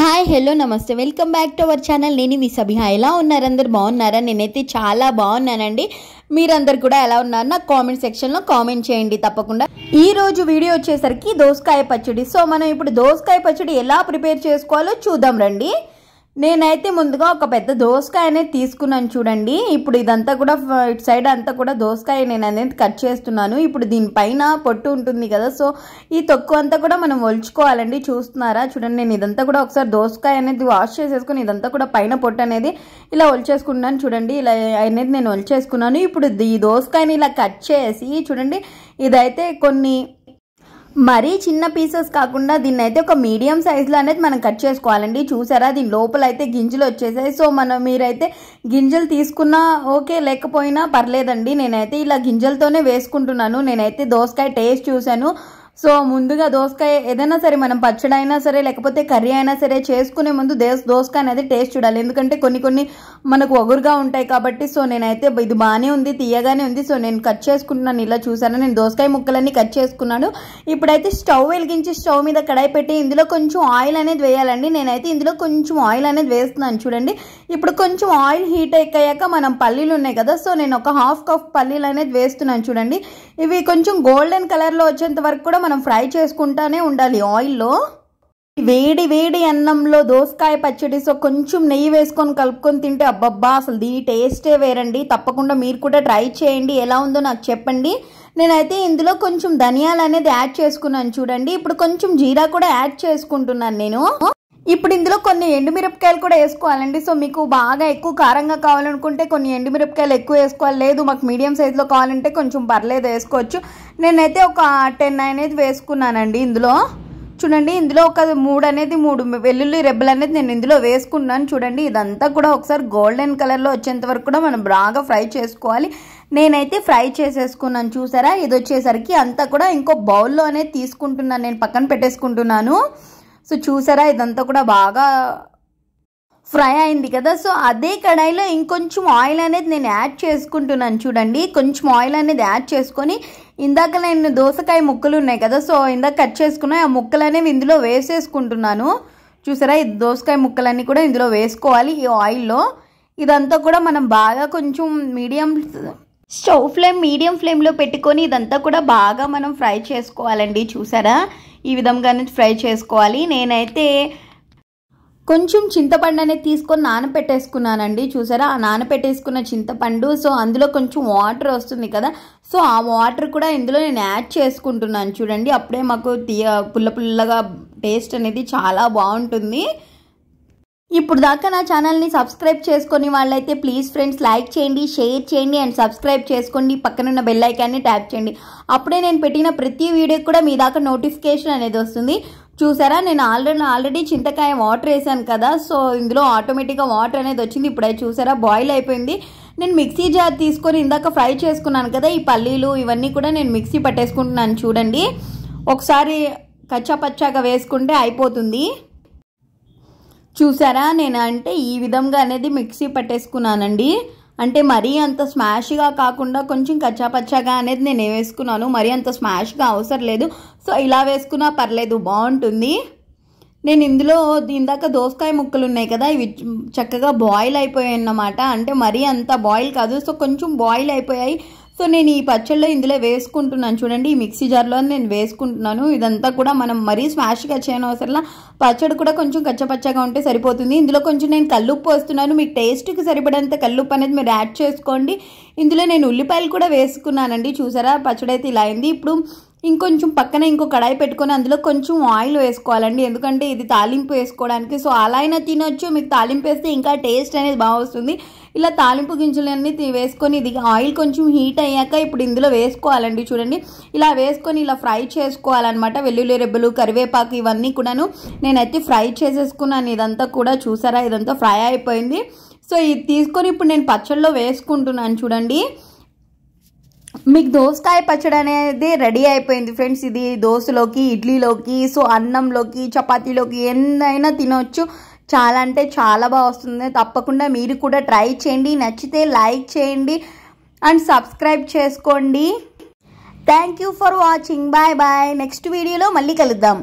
hi hello నమస్తే welcome back to our channel నేను మీ సభిహ ఎలా ఉన్నారు అందరు బాగున్నారా నేనైతే చాలా బాగున్నానండి మీరందరు కూడా ఎలా ఉన్నారు నాకు కామెంట్ సెక్షన్లో కామెంట్ చేయండి తప్పకుండా ఈ రోజు వీడియో వచ్చేసరికి దోసకాయ పచ్చడి సో మనం ఇప్పుడు దోసకాయ పచ్చడి ఎలా ప్రిపేర్ చేసుకోవాలో చూద్దాం రండి నేనైతే ముందుగా ఒక పెద్ద దోసకాయనే తీసుకున్నాను చూడండి ఇప్పుడు ఇదంతా కూడా ఇటు సైడ్ అంతా కూడా దోసకాయ నేను అనేది కట్ చేస్తున్నాను ఇప్పుడు దీనిపైన పొట్టు ఉంటుంది కదా సో ఈ తొక్కు అంతా కూడా మనం ఒలుచుకోవాలండి చూస్తున్నారా చూడండి నేను ఇదంతా కూడా ఒకసారి దోసకాయ అనేది వాష్ చేసేసుకుని ఇదంతా కూడా పైన పొట్టు అనేది ఇలా ఒలిచేసుకున్నాను చూడండి ఇలా అనేది నేను ఒలిచేసుకున్నాను ఇప్పుడు ఈ దోసకాయని ఇలా కట్ చేసి చూడండి ఇదైతే కొన్ని మరీ చిన్న పీసెస్ కాకుండా దీన్ని అయితే ఒక మీడియం సైజ్లో అనేది మనం కట్ చేసుకోవాలండి చూసారా దీని లోపల అయితే గింజలు వచ్చేసాయి సో మనం మీరైతే గింజలు తీసుకున్నా ఓకే లేకపోయినా పర్లేదండి నేనైతే ఇలా గింజలతోనే వేసుకుంటున్నాను నేనైతే దోసకాయ టేస్ట్ చూశాను సో ముందుగా దోసకాయ ఏదైనా సరే మనం పచ్చడి అయినా సరే లేకపోతే కర్రీ అయినా సరే చేసుకునే ముందు దేశ దోసకాయ అనేది టేస్ట్ చూడాలి ఎందుకంటే కొన్ని కొన్ని మనకు ఒగురుగా ఉంటాయి కాబట్టి సో నేనైతే ఇది బాగానే ఉంది తీయగానే ఉంది సో నేను కట్ చేసుకుంటున్నాను ఇలా చూసాను నేను దోసకాయ ముక్కలన్నీ కట్ చేసుకున్నాను ఇప్పుడైతే స్టవ్ వెలిగించి స్టవ్ మీద కడాయి పెట్టి ఇందులో కొంచెం ఆయిల్ అనేది వేయాలండి నేనైతే ఇందులో కొంచెం ఆయిల్ అనేది వేస్తున్నాను చూడండి ఇప్పుడు కొంచెం ఆయిల్ హీట్ అయ్యాక మనం పల్లీలు ఉన్నాయి కదా సో నేను ఒక హాఫ్ కప్ పల్లీలు అనేది వేస్తున్నాను చూడండి ఇవి కొంచెం గోల్డెన్ కలర్లో వచ్చేంత వరకు కూడా మనం ఫ్రై చేసుకుంటానే ఉండాలి ఆయిల్లో వేడి వేడి అన్నంలో దోసకాయ పచ్చడి సో కొంచెం నెయ్యి వేసుకొని కలుపుకొని తింటే అబ్బబ్బా అసలు దీని టేస్టే వేరండి తప్పకుండా మీరు కూడా ట్రై చేయండి ఎలా ఉందో నాకు చెప్పండి నేనైతే ఇందులో కొంచెం ధనియాలు అనేది యాడ్ చేసుకున్నాను చూడండి ఇప్పుడు కొంచెం జీరా కూడా యాడ్ చేసుకుంటున్నాను నేను ఇప్పుడు ఇందులో కొన్ని ఎండుమిరపకాయలు కూడా వేసుకోవాలండి సో మీకు బాగా ఎక్కువ కారంగా కావాలనుకుంటే కొన్ని ఎండుమిరపకాయలు ఎక్కువ వేసుకోవాలి లేదు మాకు మీడియం సైజులో కావాలంటే కొంచెం పర్లేదు వేసుకోవచ్చు నేనైతే ఒక టెన్ అనేది వేసుకున్నానండి ఇందులో చూడండి ఇందులో ఒక మూడు అనేది మూడు వెల్లుల్లి రెబ్బలు అనేది నేను ఇందులో వేసుకున్నాను చూడండి ఇదంతా కూడా ఒకసారి గోల్డెన్ కలర్లో వచ్చేంత వరకు కూడా మనం బాగా ఫ్రై చేసుకోవాలి నేనైతే ఫ్రై చేసేసుకున్నాను చూసారా ఇది వచ్చేసరికి అంతా కూడా ఇంకో బౌల్లోనే తీసుకుంటున్నాను నేను పక్కన పెట్టేసుకుంటున్నాను సో చూసారా ఇదంతా కూడా బాగా ఫ్రై అయింది కదా సో అదే కడాయిలో ఇంకొంచెం ఆయిల్ అనేది నేను యాడ్ చేసుకుంటున్నాను చూడండి కొంచెం ఆయిల్ అనేది యాడ్ చేసుకొని ఇందాక నేను దోసకాయ ముక్కలు ఉన్నాయి కదా సో ఇందాక కట్ చేసుకున్న ఆ ముక్కలు అనేవి ఇందులో వేసేసుకుంటున్నాను చూసారా ఈ దోసకాయ ముక్కలన్నీ కూడా ఇందులో వేసుకోవాలి ఈ ఆయిల్లో ఇదంతా కూడా మనం బాగా కొంచెం మీడియం స్టవ్ ఫ్లేమ్ మీడియం ఫ్లేమ్లో పెట్టుకొని ఇదంతా కూడా బాగా మనం ఫ్రై చేసుకోవాలండి చూసారా ఈ విధంగానే ఫ్రై చేసుకోవాలి నేనైతే కొంచెం చింతపండు అనేది తీసుకొని నానపెట్టేసుకున్నానండి చూసారా ఆ నానపెట్టేసుకున్న చింతపండు సో అందులో కొంచెం వాటర్ వస్తుంది కదా సో ఆ వాటర్ కూడా ఇందులో నేను యాడ్ చేసుకుంటున్నాను చూడండి అప్పుడే మాకు తీయ పుల్ల పుల్లగా టేస్ట్ అనేది చాలా బాగుంటుంది ఇప్పుడు దాకా నా ఛానల్ని సబ్స్క్రైబ్ చేసుకుని వాళ్ళైతే ప్లీజ్ ఫ్రెండ్స్ లైక్ చేయండి షేర్ చేయండి అండ్ సబ్స్క్రైబ్ చేసుకోండి పక్కనున్న బెల్ ఐకాన్ని ట్యాప్ చేయండి అప్పుడే నేను పెట్టిన ప్రతి వీడియోకి కూడా మీ దాకా నోటిఫికేషన్ అనేది వస్తుంది చూసారా నేను ఆల్రెడీ ఆల్రెడీ చింతకాయ వాటర్ వేసాను కదా సో ఇందులో ఆటోమేటిక్గా వాటర్ అనేది వచ్చింది ఇప్పుడు చూసారా బాయిల్ అయిపోయింది నేను మిక్సీ జార్ తీసుకొని ఇందాక ఫ్రై చేసుకున్నాను కదా ఈ పల్లీలు ఇవన్నీ కూడా నేను మిక్సీ పట్టేసుకుంటున్నాను చూడండి ఒకసారి కచ్చా పచ్చాగా వేసుకుంటే అయిపోతుంది చూసారా నేను అంటే ఈ విధంగా అనేది మిక్సీ పట్టేసుకున్నానండి అంటే మరీ అంత స్మాష్గా కాకుండా కొంచెం కచ్చాపచ్చాగా అనేది నేను వేసుకున్నాను మరీ అంత స్మాష్గా అవసరం లేదు సో ఇలా వేసుకున్నా పర్లేదు బాగుంటుంది నేను ఇందులో ఇందాక దోసకాయ ముక్కలు ఉన్నాయి కదా ఇవి చక్కగా బాయిల్ అయిపోయాయి అన్నమాట అంటే మరీ అంత బాయిల్ కాదు సో కొంచెం బాయిల్ అయిపోయాయి సో నేను ఈ పచ్చళ్ళు ఇందులో వేసుకుంటున్నాను చూడండి ఈ మిక్సీ జార్లో నేను వేసుకుంటున్నాను ఇదంతా కూడా మనం మరీ స్మాష్గా చేయనవసరంలా పచ్చడి కూడా కొంచెం కచ్చపచ్చగా ఉంటే సరిపోతుంది ఇందులో కొంచెం నేను కల్లుప్పు వస్తున్నాను మీ టేస్ట్కి సరిపడేంత కల్లుప్పు అనేది మీరు యాడ్ చేసుకోండి ఇందులో నేను ఉల్లిపాయలు కూడా వేసుకున్నానండి చూసారా పచ్చడి అయితే ఇలా అయింది ఇప్పుడు ఇంకొంచెం పక్కన ఇంకో కడాయి పెట్టుకొని అందులో కొంచెం ఆయిల్ వేసుకోవాలండి ఎందుకంటే ఇది తాలింపు వేసుకోవడానికి సో అలా అయినా తినొచ్చు మీకు తాలింపు వేస్తే ఇంకా టేస్ట్ అనేది బాగా వస్తుంది ఇలా తాలింపు గింజలన్నీ వేసుకొని ఇది ఆయిల్ కొంచెం హీట్ అయ్యాక ఇప్పుడు ఇందులో వేసుకోవాలండి చూడండి ఇలా వేసుకొని ఇలా ఫ్రై చేసుకోవాలన్నమాట వెల్లుల్లి రెబ్బలు కరివేపాకు ఇవన్నీ కూడాను నేనైతే ఫ్రై చేసేసుకున్నాను ఇదంతా కూడా చూసారా ఇదంతా ఫ్రై అయిపోయింది సో ఇది తీసుకొని ఇప్పుడు నేను పచ్చళ్ళలో వేసుకుంటున్నాను చూడండి మీకు దోసకాయ పచ్చడి అనేది రెడీ అయిపోయింది ఫ్రెండ్స్ ఇది దోశలోకి ఇడ్లీలోకి సో అన్నంలోకి చపాతీలోకి ఎందైనా తినవచ్చు చాలా అంటే చాలా బాగా వస్తుంది తప్పకుండా మీరు కూడా ట్రై చేయండి నచ్చితే లైక్ చేయండి అండ్ సబ్స్క్రైబ్ చేసుకోండి thank you for watching bye bye next వీడియోలో మళ్ళీ కలుద్దాం